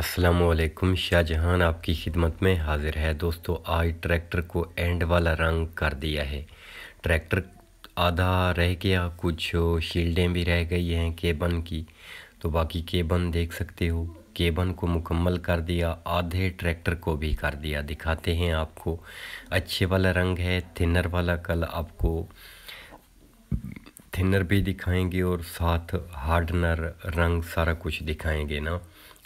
असलकुम शाहजहान आपकी खिदमत में हाज़िर है दोस्तों आज ट्रैक्टर को एंड वाला रंग कर दिया है ट्रैक्टर आधा रह गया कुछ शील्डें भी रह गई हैं केबन की तो बाकी केबन देख सकते हो केबन को मुकम्मल कर दिया आधे ट्रैक्टर को भी कर दिया दिखाते हैं आपको अच्छे वाला रंग है थिनर वाला कल आपको थिनर भी दिखाएंगे और साथ हार्डनर रंग सारा कुछ दिखाएंगे ना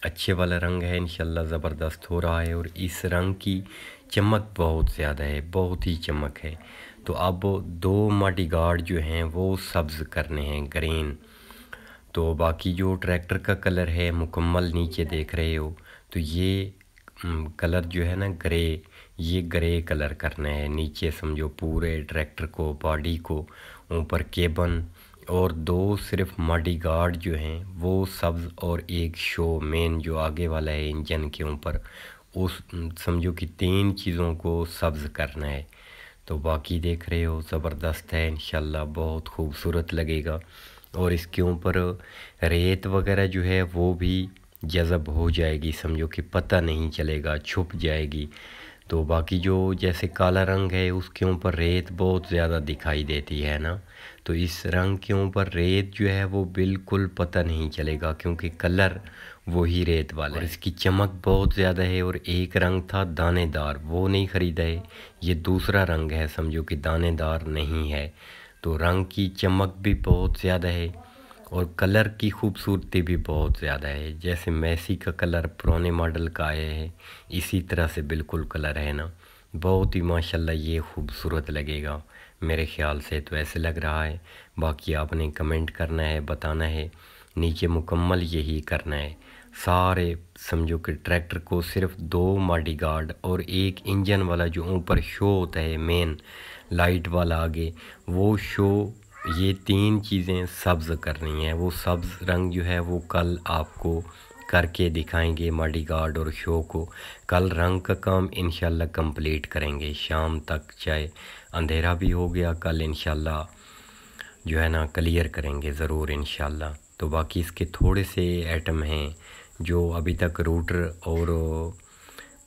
अच्छे वाला रंग है इन ज़बरदस्त हो रहा है और इस रंग की चमक बहुत ज़्यादा है बहुत ही चमक है तो अब दो माटी गार्ड जो हैं वो सब्ज़ करने हैं ग्रीन तो बाकी जो ट्रैक्टर का कलर है मुकम्मल नीचे देख रहे हो तो ये कलर जो है ना ग्रे ये ग्रे कलर करना है नीचे समझो पूरे ट्रैक्टर को बॉडी को ऊपर केबन और दो सिर्फ माडी गार्ड जो हैं वो सब्ज़ और एक शो मेन जो आगे वाला है इंजन के ऊपर उस समझो कि तीन चीज़ों को सब्ज़ करना है तो बाकी देख रहे हो ज़बरदस्त है इन बहुत खूबसूरत लगेगा और इसके ऊपर रेत वगैरह जो है वो भी जज़ब हो जाएगी समझो कि पता नहीं चलेगा छुप जाएगी तो बाकी जो जैसे काला रंग है उसके ऊपर रेत बहुत ज़्यादा दिखाई देती है ना तो इस रंग के ऊपर रेत जो है वो बिल्कुल पता नहीं चलेगा क्योंकि कलर वही रेत वाला है इसकी चमक बहुत ज़्यादा है और एक रंग था दानेदार वो नहीं ख़रीदा है ये दूसरा रंग है समझो कि दानेदार नहीं है तो रंग की चमक भी बहुत ज़्यादा है और कलर की खूबसूरती भी बहुत ज़्यादा है जैसे मैसी का कलर पुराने मॉडल का आया है इसी तरह से बिल्कुल कलर है ना बहुत ही माशाल्लाह ये खूबसूरत लगेगा मेरे ख्याल से तो ऐसे लग रहा है बाकी आपने कमेंट करना है बताना है नीचे मुकम्मल यही करना है सारे समझो कि ट्रैक्टर को सिर्फ दो माडी गार्ड और एक इंजन वाला जो ऊपर शो होता है मेन लाइट वाला आगे वो शो ये तीन चीज़ें सब्ज़ करनी है वो सब्ज़ रंग जो है वो कल आपको करके दिखाएंगे मडी गार्ड और शो को कल रंग का काम इन कंप्लीट करेंगे शाम तक चाहे अंधेरा भी हो गया कल इन जो है ना क्लियर करेंगे ज़रूर इन तो बाकी इसके थोड़े से आइटम हैं जो अभी तक रूटर और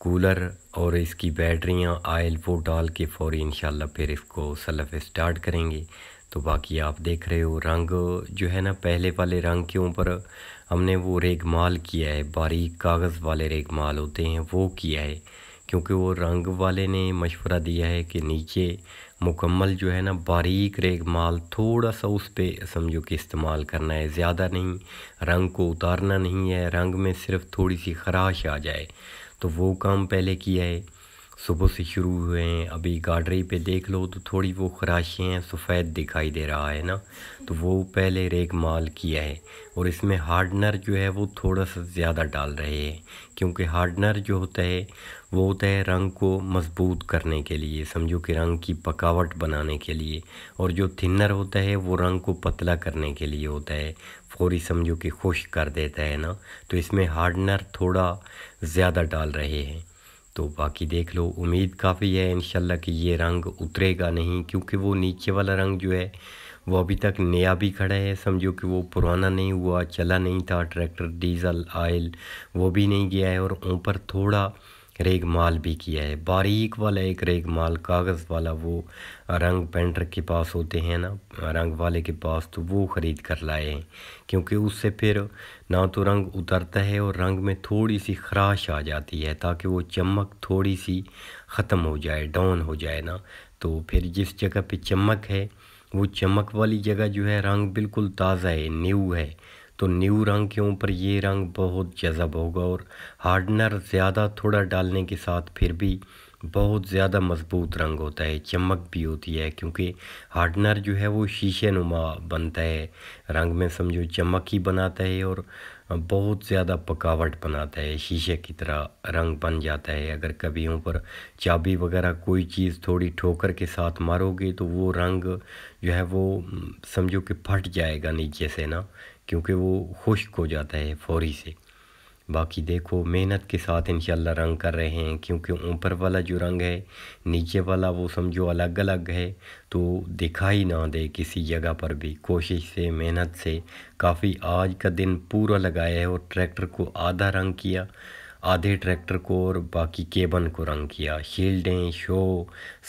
कूलर और इसकी बैटरियां आयल वो डाल के फ़ौरी इन फिर इसको सलफ स्टार्ट करेंगे तो बाकी आप देख रहे हो रंग जो है ना पहले वाले रंग के ऊपर हमने वो रेगमाल किया है बारीक कागज़ वाले रेगमाल होते हैं वो किया है क्योंकि वो रंग वाले ने मशवरा दिया है कि नीचे मुकम्मल जो है ना बारीक रेगमाल थोड़ा सा उस पर समझो कि इस्तेमाल करना है ज़्यादा नहीं रंग को उतारना नहीं है रंग में सिर्फ थोड़ी सी खराश आ जाए तो वो काम पहले किया है सुबह से शुरू हुए हैं अभी गाडरी पे देख लो तो थोड़ी वो हैं सफ़ेद दिखाई दे रहा है ना तो वो पहले रेग माल किया है और इसमें हार्डनर जो है वो थोड़ा सा ज़्यादा डाल रहे हैं क्योंकि हार्डनर जो होता है वो होता है रंग को मजबूत करने के लिए समझो कि रंग की पकावट बनाने के लिए और जो थिनर होता है वो रंग को पतला करने के लिए होता है फौरी समझो कि खुश कर देता है ना तो इसमें हार्डनर थोड़ा ज़्यादा डाल रहे हैं तो बाकी देख लो उम्मीद काफ़ी है इन कि ये रंग उतरेगा नहीं क्योंकि वो नीचे वाला रंग जो है वो अभी तक नया भी खड़ा है समझो कि वो पुराना नहीं हुआ चला नहीं था ट्रैक्टर डीजल आयल वो भी नहीं गया है और ऊपर थोड़ा रेग माल भी किया है बारीक वाला एक रेग माल कागज़ वाला वो रंग पेंटर के पास होते हैं ना रंग वाले के पास तो वो ख़रीद कर लाए हैं क्योंकि उससे फिर ना तो रंग उतरता है और रंग में थोड़ी सी खराश आ जाती है ताकि वो चमक थोड़ी सी ख़त्म हो जाए डाउन हो जाए ना तो फिर जिस जगह पे चमक है वो चमक वाली जगह जो है रंग बिल्कुल ताज़ा है न्यू है तो न्यू रंग के ऊपर ये रंग बहुत जज़ब होगा और हार्डनर ज़्यादा थोड़ा डालने के साथ फिर भी बहुत ज़्यादा मज़बूत रंग होता है चमक भी होती है क्योंकि हार्डनर जो है वो शीशे नुमा बनता है रंग में समझो चमक ही बनाता है और बहुत ज़्यादा पकावट बनाता है शीशे की तरह रंग बन जाता है अगर कभी पर चाबी वगैरह कोई चीज़ थोड़ी ठोकर के साथ मारोगे तो वो रंग जो है वो समझो कि फट जाएगा नीचे से ना क्योंकि वो खुश्क हो जाता है फौरी से बाकी देखो मेहनत के साथ इन रंग कर रहे हैं क्योंकि ऊपर वाला जो रंग है नीचे वाला वो समझो अलग अलग है तो दिखाई ना दे किसी जगह पर भी कोशिश से मेहनत से काफ़ी आज का दिन पूरा लगाया है और ट्रैक्टर को आधा रंग किया आधे ट्रैक्टर को और बाकी केबन को रंग किया शील्डें शो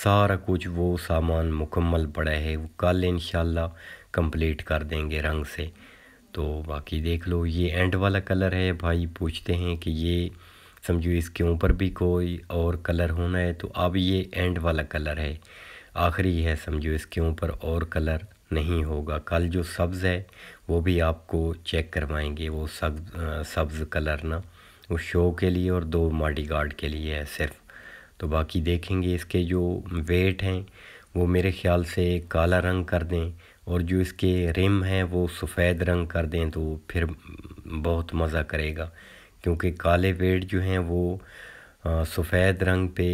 सारा कुछ वो सामान मुकम्मल पड़ा है वो कल इन कंप्लीट कर देंगे रंग से तो बाकी देख लो ये एंड वाला कलर है भाई पूछते हैं कि ये समझो इसके ऊपर भी कोई और कलर होना है तो अब ये एंड वाला कलर है आखिरी है समझो इसके ऊपर और कलर नहीं होगा कल जो सब्ज़ है वो भी आपको चेक करवाएंगे वो सब्ज सब्ज़ कलर ना वो शो के लिए और दो माडी गार्ड के लिए है सिर्फ तो बाकी देखेंगे इसके जो वेट हैं वो मेरे ख्याल से काला रंग कर दें और जो इसके रिम हैं वो सफ़ेद रंग कर दें तो फिर बहुत मज़ा करेगा क्योंकि काले पेड़ जो हैं वो सफ़ेद रंग पे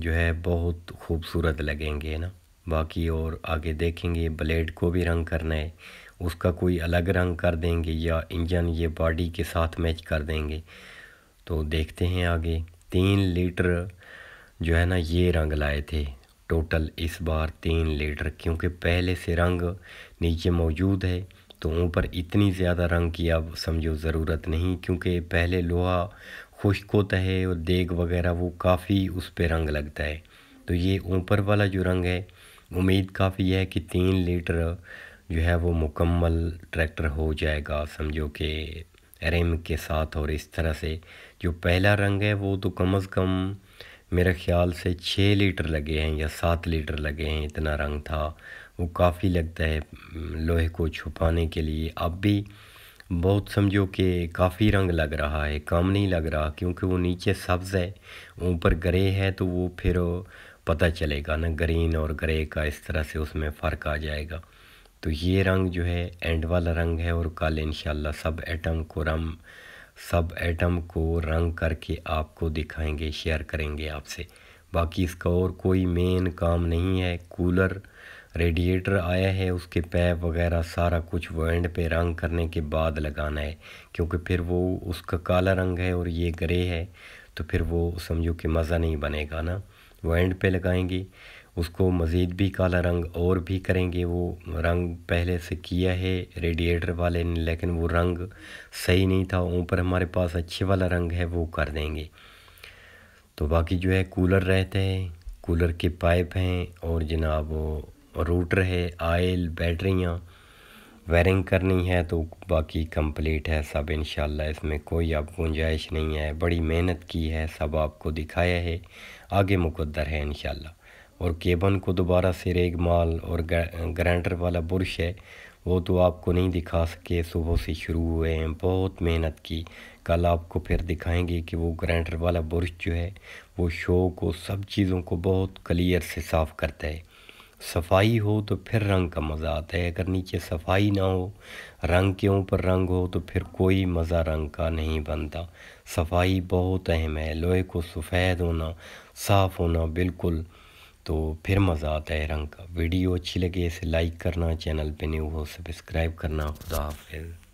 जो है बहुत खूबसूरत लगेंगे ना बाकी और आगे देखेंगे ब्लेड को भी रंग करना है उसका कोई अलग रंग कर देंगे या इंजन ये बॉडी के साथ मैच कर देंगे तो देखते हैं आगे तीन लीटर जो है ना ये रंग लाए थे टोटल इस बार तीन लीटर क्योंकि पहले से रंग नीचे मौजूद है तो ऊपर इतनी ज़्यादा रंग की अब समझो ज़रूरत नहीं क्योंकि पहले लोहा खुश्क होता है और देग वगैरह वो काफ़ी उस पर रंग लगता है तो ये ऊपर वाला जो रंग है उम्मीद काफ़ी है कि तीन लीटर जो है वो मुकम्मल ट्रैक्टर हो जाएगा समझो कि रेम के साथ और इस तरह से जो पहला रंग है वो तो कम अज़ कम मेरे ख़्याल से छः लीटर लगे हैं या सात लीटर लगे हैं इतना रंग था वो काफ़ी लगता है लोहे को छुपाने के लिए अब भी बहुत समझो कि काफ़ी रंग लग रहा है कम नहीं लग रहा क्योंकि वो नीचे सब्ज़ है ऊपर ग्रे है तो वो फिर पता चलेगा ना ग्रीन और ग्रे का इस तरह से उसमें फ़र्क आ जाएगा तो ये रंग जो है एंड वाला रंग है और कल इन सब एटम को रंग सब एटम को रंग करके आपको दिखाएंगे शेयर करेंगे आपसे बाकी इसका और कोई मेन काम नहीं है कूलर रेडिएटर आया है उसके पैप वगैरह सारा कुछ वैंड पे रंग करने के बाद लगाना है क्योंकि फिर वो उसका काला रंग है और ये ग्रे है तो फिर वो समझो कि मज़ा नहीं बनेगा ना वैंड पे लगाएंगे उसको मज़ीद भी काला रंग और भी करेंगे वो रंग पहले से किया है रेडिएटर वाले ने लेकिन वो रंग सही नहीं था ऊपर हमारे पास अच्छे वाला रंग है वो कर देंगे तो बाकी जो है कूलर रहते हैं कूलर के पाइप हैं और जनाब रूटर है आयल बैटरियाँ वायरिंग करनी है तो बाकी कंप्लीट है सब इन इसमें कोई आप गुंजाइश नहीं है बड़ी मेहनत की है सब आपको दिखाया है आगे मुकद्दर है इनशाला और केबन को दोबारा से रेग माल और ग्राइंडर वाला बुरश है वो तो आपको नहीं दिखा सके सुबह से शुरू हुए हैं बहुत मेहनत की कल आपको फिर दिखाएंगे कि वो ग्राइंडर वाला बुरश जो है वो शो को सब चीज़ों को बहुत क्लियर से साफ़ करता है सफाई हो तो फिर रंग का मज़ा आता है अगर नीचे सफाई ना हो रंग के ऊपर रंग हो तो फिर कोई मज़ा रंग का नहीं बनता सफाई बहुत अहम है लोहे को सफ़ेद होना साफ़ होना बिल्कुल तो फिर मज़ा आता है रंग का वीडियो अच्छी लगे इसे लाइक करना चैनल पे न्यू हो सब्सक्राइब करना खुदा हाफिज़